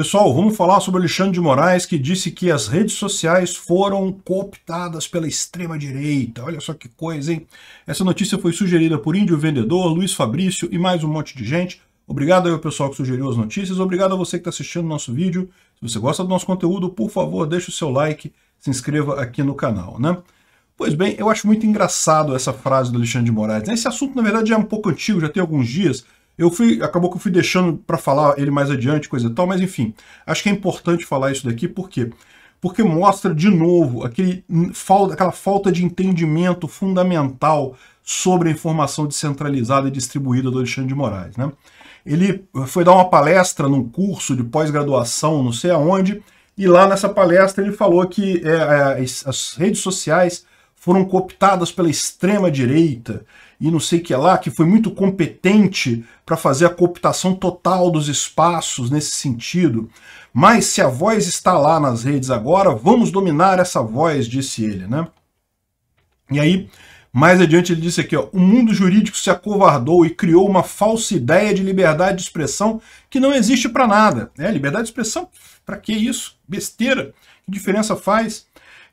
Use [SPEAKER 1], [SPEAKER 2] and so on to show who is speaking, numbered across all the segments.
[SPEAKER 1] Pessoal, vamos falar sobre Alexandre de Moraes, que disse que as redes sociais foram cooptadas pela extrema-direita. Olha só que coisa, hein? Essa notícia foi sugerida por Índio Vendedor, Luiz Fabrício e mais um monte de gente. Obrigado ao pessoal que sugeriu as notícias, obrigado a você que está assistindo o nosso vídeo. Se você gosta do nosso conteúdo, por favor, deixe o seu like, se inscreva aqui no canal, né? Pois bem, eu acho muito engraçado essa frase do Alexandre de Moraes. Né? Esse assunto, na verdade, já é um pouco antigo, já tem alguns dias, eu fui, acabou que eu fui deixando para falar ele mais adiante, coisa e tal, mas enfim, acho que é importante falar isso daqui, por quê? Porque mostra de novo aquele, aquela falta de entendimento fundamental sobre a informação descentralizada e distribuída do Alexandre de Moraes. Né? Ele foi dar uma palestra num curso de pós-graduação, não sei aonde, e lá nessa palestra ele falou que é, é as, as redes sociais foram cooptadas pela extrema-direita e não sei que lá, que foi muito competente para fazer a cooptação total dos espaços nesse sentido. Mas se a voz está lá nas redes agora, vamos dominar essa voz, disse ele, né? E aí, mais adiante ele disse aqui, ó, o mundo jurídico se acovardou e criou uma falsa ideia de liberdade de expressão que não existe para nada. Né? Liberdade de expressão, para que isso? Besteira. Que diferença faz?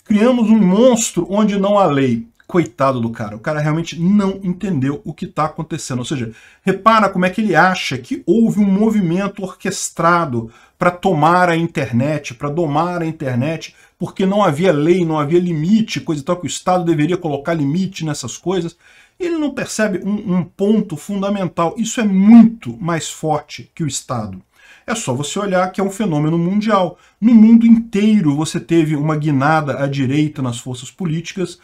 [SPEAKER 1] Criamos um monstro onde não há lei coitado do cara. O cara realmente não entendeu o que está acontecendo. Ou seja, repara como é que ele acha que houve um movimento orquestrado para tomar a internet, para domar a internet, porque não havia lei, não havia limite, coisa e tal, que o Estado deveria colocar limite nessas coisas. Ele não percebe um, um ponto fundamental. Isso é muito mais forte que o Estado. É só você olhar que é um fenômeno mundial. No mundo inteiro você teve uma guinada à direita nas forças políticas,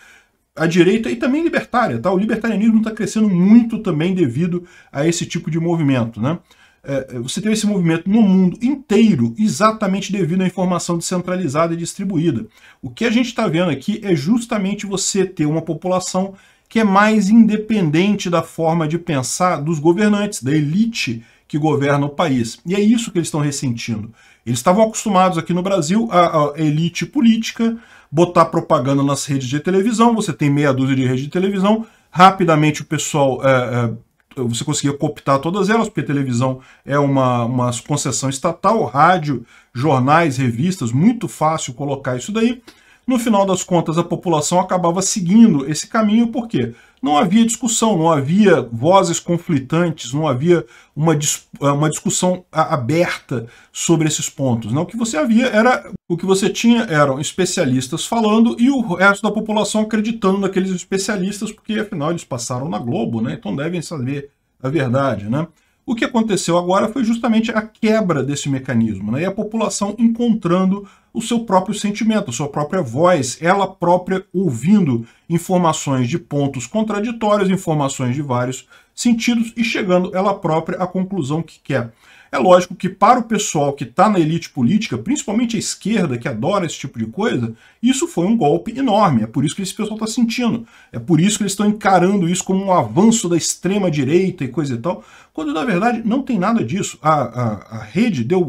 [SPEAKER 1] a direita e também libertária. Tá? O libertarianismo está crescendo muito também devido a esse tipo de movimento. Né? É, é, você tem esse movimento no mundo inteiro exatamente devido à informação descentralizada e distribuída. O que a gente está vendo aqui é justamente você ter uma população que é mais independente da forma de pensar dos governantes, da elite que governa o país. E é isso que eles estão ressentindo. Eles estavam acostumados aqui no Brasil à, elite política botar propaganda nas redes de televisão, você tem meia dúzia de redes de televisão, rapidamente o pessoal é, é, você conseguia cooptar todas elas, porque televisão é uma, uma concessão estatal, rádio, jornais, revistas, muito fácil colocar isso daí. No final das contas, a população acabava seguindo esse caminho, porque não havia discussão, não havia vozes conflitantes, não havia uma, eh, uma discussão aberta sobre esses pontos. Não, né? o que você havia era o que você tinha eram especialistas falando e o resto da população acreditando naqueles especialistas, porque afinal eles passaram na Globo, né? Então devem saber a verdade, né? O que aconteceu agora foi justamente a quebra desse mecanismo, né? e a população encontrando o seu próprio sentimento, a sua própria voz, ela própria ouvindo informações de pontos contraditórios, informações de vários sentidos e chegando ela própria à conclusão que quer. É lógico que para o pessoal que está na elite política, principalmente a esquerda, que adora esse tipo de coisa, isso foi um golpe enorme. É por isso que esse pessoal está sentindo. É por isso que eles estão encarando isso como um avanço da extrema-direita e coisa e tal. Quando, na verdade, não tem nada disso. A, a, a rede deu,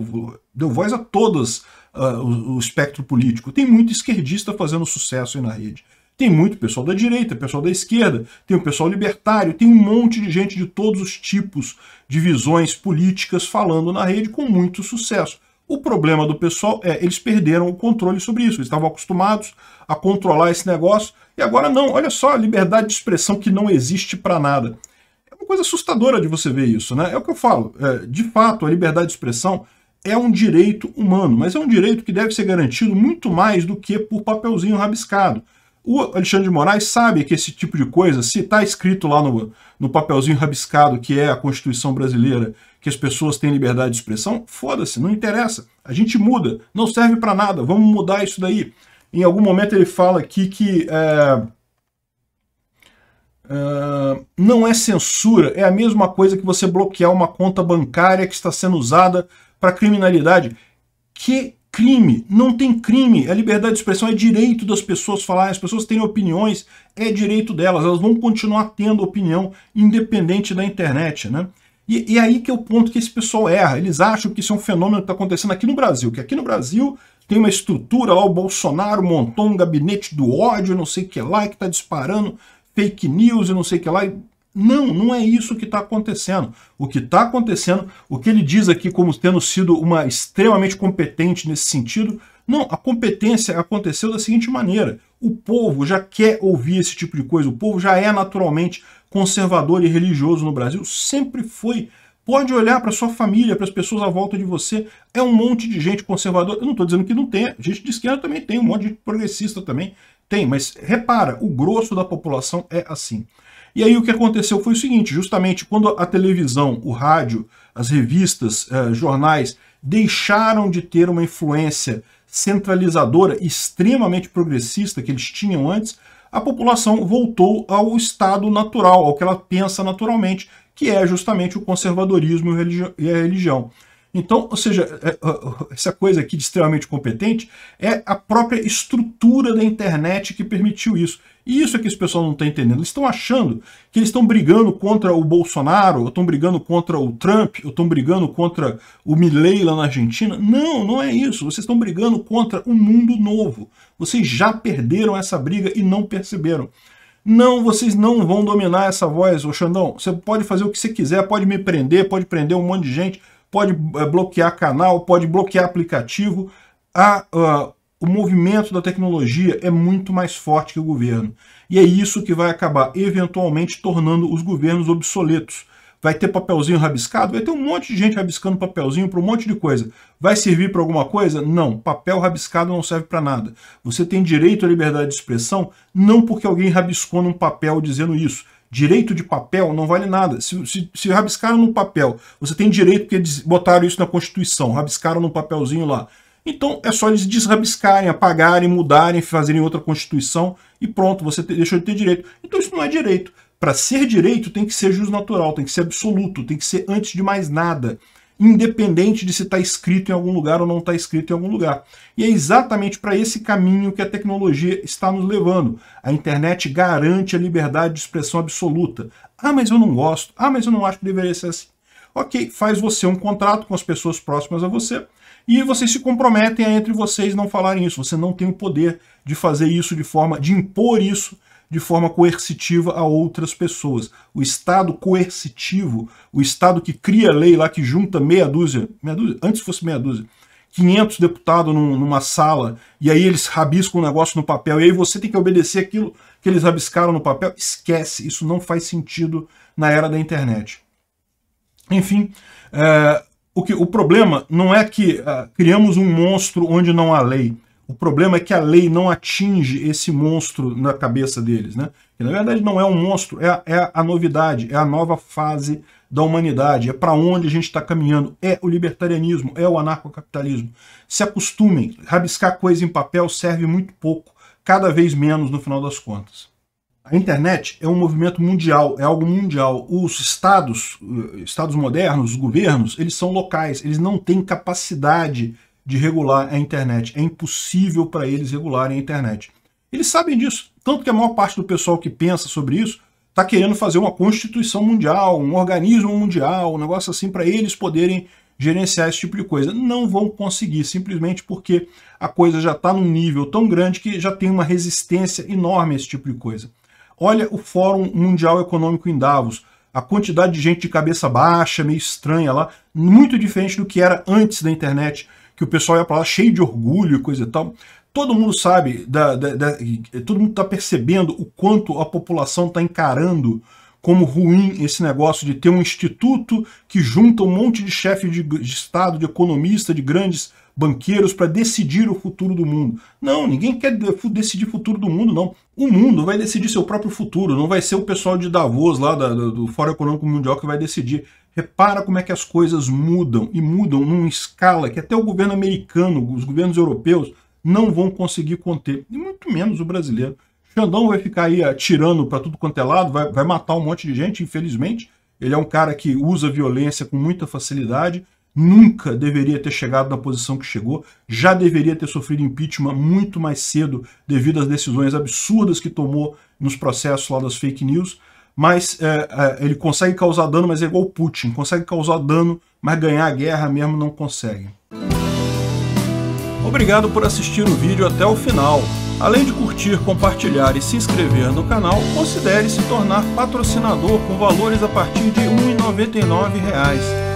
[SPEAKER 1] deu voz a todas uh, o, o espectro político. Tem muito esquerdista fazendo sucesso aí na rede. Tem muito pessoal da direita, pessoal da esquerda, tem o pessoal libertário, tem um monte de gente de todos os tipos de visões políticas falando na rede com muito sucesso. O problema do pessoal é eles perderam o controle sobre isso. Eles estavam acostumados a controlar esse negócio e agora não. Olha só a liberdade de expressão que não existe para nada. É uma coisa assustadora de você ver isso, né? É o que eu falo. É, de fato, a liberdade de expressão é um direito humano, mas é um direito que deve ser garantido muito mais do que por papelzinho rabiscado. O Alexandre de Moraes sabe que esse tipo de coisa, se está escrito lá no, no papelzinho rabiscado que é a Constituição Brasileira, que as pessoas têm liberdade de expressão, foda-se, não interessa. A gente muda, não serve para nada, vamos mudar isso daí. Em algum momento ele fala aqui que é, é, não é censura, é a mesma coisa que você bloquear uma conta bancária que está sendo usada para criminalidade. Que crime, não tem crime. A liberdade de expressão é direito das pessoas falarem, as pessoas têm opiniões, é direito delas, elas vão continuar tendo opinião independente da internet, né? E, e aí que é o ponto que esse pessoal erra. Eles acham que isso é um fenômeno que está acontecendo aqui no Brasil, que aqui no Brasil tem uma estrutura lá, o Bolsonaro montou um gabinete do ódio, não sei o que lá, que está disparando fake news e não sei o que lá. E não, não é isso que está acontecendo. O que está acontecendo, o que ele diz aqui como tendo sido uma extremamente competente nesse sentido, não, a competência aconteceu da seguinte maneira. O povo já quer ouvir esse tipo de coisa, o povo já é naturalmente conservador e religioso no Brasil, sempre foi. Pode olhar para sua família, para as pessoas à volta de você, é um monte de gente conservadora. Eu não estou dizendo que não tenha, gente de esquerda também tem, um monte de progressista também tem, mas repara, o grosso da população é assim. E aí o que aconteceu foi o seguinte, justamente quando a televisão, o rádio, as revistas, eh, jornais deixaram de ter uma influência centralizadora extremamente progressista que eles tinham antes, a população voltou ao estado natural, ao que ela pensa naturalmente, que é justamente o conservadorismo e a religião. Então, ou seja, é, é, essa coisa aqui de extremamente competente é a própria estrutura da internet que permitiu isso. E isso é que esse pessoal não está entendendo. Eles estão achando que eles estão brigando contra o Bolsonaro, ou estão brigando contra o Trump, ou estão brigando contra o Milley lá na Argentina. Não, não é isso. Vocês estão brigando contra um mundo novo. Vocês já perderam essa briga e não perceberam. Não, vocês não vão dominar essa voz, ô Xandão. Você pode fazer o que você quiser, pode me prender, pode prender um monte de gente pode eh, bloquear canal, pode bloquear aplicativo. A, ah, o movimento da tecnologia é muito mais forte que o governo. E é isso que vai acabar, eventualmente, tornando os governos obsoletos. Vai ter papelzinho rabiscado? Vai ter um monte de gente rabiscando papelzinho para um monte de coisa. Vai servir para alguma coisa? Não. Papel rabiscado não serve para nada. Você tem direito à liberdade de expressão não porque alguém rabiscou num papel dizendo isso Direito de papel não vale nada. Se, se, se rabiscaram no papel, você tem direito porque eles botaram isso na Constituição, rabiscaram no papelzinho lá. Então é só eles desrabiscarem, apagarem, mudarem, fazerem outra Constituição e pronto, você te, deixou de ter direito. Então isso não é direito. Para ser direito tem que ser justo natural, tem que ser absoluto, tem que ser antes de mais nada independente de se está escrito em algum lugar ou não está escrito em algum lugar. E é exatamente para esse caminho que a tecnologia está nos levando. A internet garante a liberdade de expressão absoluta. Ah, mas eu não gosto. Ah, mas eu não acho que deveria ser assim. Ok, faz você um contrato com as pessoas próximas a você e vocês se comprometem a entre vocês não falarem isso. Você não tem o poder de fazer isso de forma, de impor isso de forma coercitiva a outras pessoas. O Estado coercitivo, o Estado que cria lei lá, que junta meia dúzia, meia dúzia antes fosse meia dúzia, 500 deputados num, numa sala, e aí eles rabiscam um negócio no papel, e aí você tem que obedecer aquilo que eles rabiscaram no papel. Esquece, isso não faz sentido na era da internet. Enfim, é, o, que, o problema não é que é, criamos um monstro onde não há lei. O problema é que a lei não atinge esse monstro na cabeça deles, né? Que na verdade não é um monstro, é, é a novidade, é a nova fase da humanidade, é para onde a gente está caminhando, é o libertarianismo, é o anarcocapitalismo. Se acostumem, rabiscar coisa em papel serve muito pouco, cada vez menos no final das contas. A internet é um movimento mundial, é algo mundial. Os estados, eh, estados modernos, os governos, eles são locais, eles não têm capacidade de regular a internet. É impossível para eles regularem a internet. Eles sabem disso, tanto que a maior parte do pessoal que pensa sobre isso está querendo fazer uma constituição mundial, um organismo mundial, um negócio assim para eles poderem gerenciar esse tipo de coisa. Não vão conseguir, simplesmente porque a coisa já está num nível tão grande que já tem uma resistência enorme a esse tipo de coisa. Olha o Fórum Mundial Econômico em Davos, a quantidade de gente de cabeça baixa, meio estranha lá, muito diferente do que era antes da internet que o pessoal ia para lá cheio de orgulho e coisa e tal. Todo mundo sabe, da, da, da, todo mundo está percebendo o quanto a população está encarando como ruim esse negócio de ter um instituto que junta um monte de chefe de, de Estado, de economista, de grandes banqueiros para decidir o futuro do mundo. Não, ninguém quer decidir o futuro do mundo, não. O mundo vai decidir seu próprio futuro, não vai ser o pessoal de Davos, lá da, do Fórum Econômico Mundial, que vai decidir. Repara como é que as coisas mudam e mudam numa escala que até o governo americano, os governos europeus não vão conseguir conter, e muito menos o brasileiro. Xandão vai ficar aí atirando para tudo quanto é lado, vai, vai matar um monte de gente, infelizmente. Ele é um cara que usa violência com muita facilidade, nunca deveria ter chegado na posição que chegou, já deveria ter sofrido impeachment muito mais cedo devido às decisões absurdas que tomou nos processos lá das fake news mas é, é, ele consegue causar dano, mas é igual o Putin, consegue causar dano, mas ganhar a guerra mesmo não consegue. Obrigado por assistir o vídeo até o final. Além de curtir, compartilhar e se inscrever no canal, considere se tornar patrocinador com valores a partir de R$ 1,99